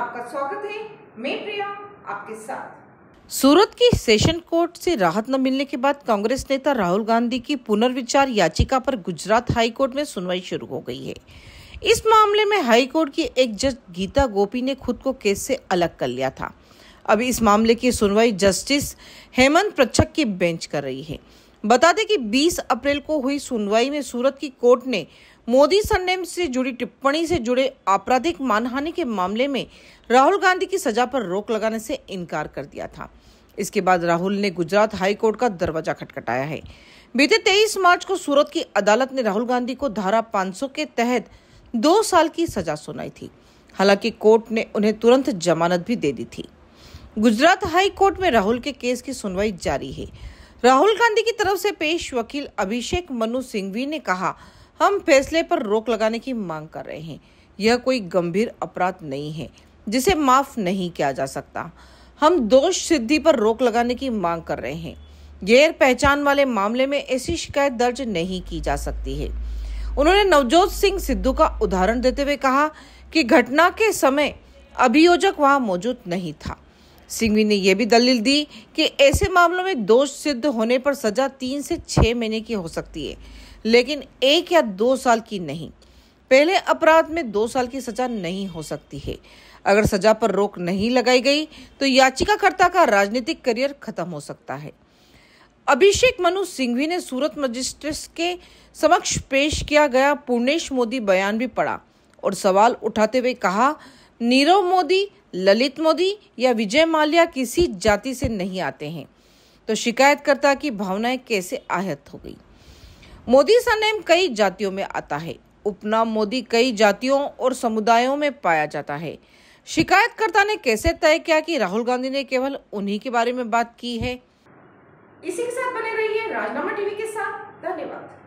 आपका स्वागत है मैं प्रिया आपके साथ सूरत की सेशन कोर्ट से राहत न मिलने के बाद कांग्रेस नेता राहुल गांधी की पुनर्विचार याचिका पर गुजरात हाई कोर्ट में सुनवाई शुरू हो गई है इस मामले में हाई कोर्ट की एक जज गीता गोपी ने खुद को केस से अलग कर लिया था अब इस मामले की सुनवाई जस्टिस हेमंत प्रचक की बेंच कर रही है बता दें कि 20 अप्रैल को हुई सुनवाई में सूरत की कोर्ट ने मोदी सरनेम से जुड़ी टिप्पणी से जुड़े आपराधिक मानहानि के मामले में राहुल गांधी की सजा पर रोक लगाने से इनकार कर दिया था इसके बाद राहुल ने गुजरात हाई कोर्ट का दरवाजा खटखटाया है बीते 23 मार्च को सूरत की अदालत ने राहुल गांधी को धारा 500 के तहत दो साल की सजा सुनाई थी हालांकि कोर्ट ने उन्हें तुरंत जमानत भी दे दी थी गुजरात हाई कोर्ट में राहुल के केस की सुनवाई जारी है राहुल गांधी की तरफ से पेश वकील अभिषेक मनु सिंघवी ने कहा हम फैसले पर रोक लगाने की मांग कर रहे हैं यह कोई गंभीर अपराध नहीं है जिसे माफ नहीं किया जा सकता हम दोष सिद्धि पर रोक लगाने की मांग कर रहे हैं गैर पहचान वाले मामले में ऐसी शिकायत दर्ज नहीं की जा सकती है उन्होंने नवजोत सिंह सिद्धू का उदाहरण देते हुए कहा कि घटना के समय अभियोजक वहां मौजूद नहीं था सिंघवी ने यह भी दलील दी कि ऐसे मामलों में दोष सिद्ध होने पर सजा तीन से छः महीने की हो सकती है लेकिन एक या दो साल की नहीं पहले अपराध में दो साल की सजा नहीं हो सकती है अगर सजा पर रोक नहीं लगाई गई तो याचिकाकर्ता का राजनीतिक करियर खत्म हो सकता है अभिषेक मनु सिंघवी ने सूरत मजिस्ट्रेट के समक्ष पेश किया गया पूर्णेश मोदी बयान भी पढ़ा और सवाल उठाते हुए कहा नीरव मोदी ललित मोदी या विजय माल्या किसी जाति से नहीं आते हैं तो शिकायतकर्ता की भावनाएं कैसे आहत हो गई मोदी सरनेम कई जातियों में आता है उपनाम मोदी कई जातियों और समुदायों में पाया जाता है शिकायतकर्ता ने कैसे तय किया कि राहुल गांधी ने केवल उन्हीं के बारे में बात की है इसी के साथ बने रहिए राजनामा टीवी के साथ धन्यवाद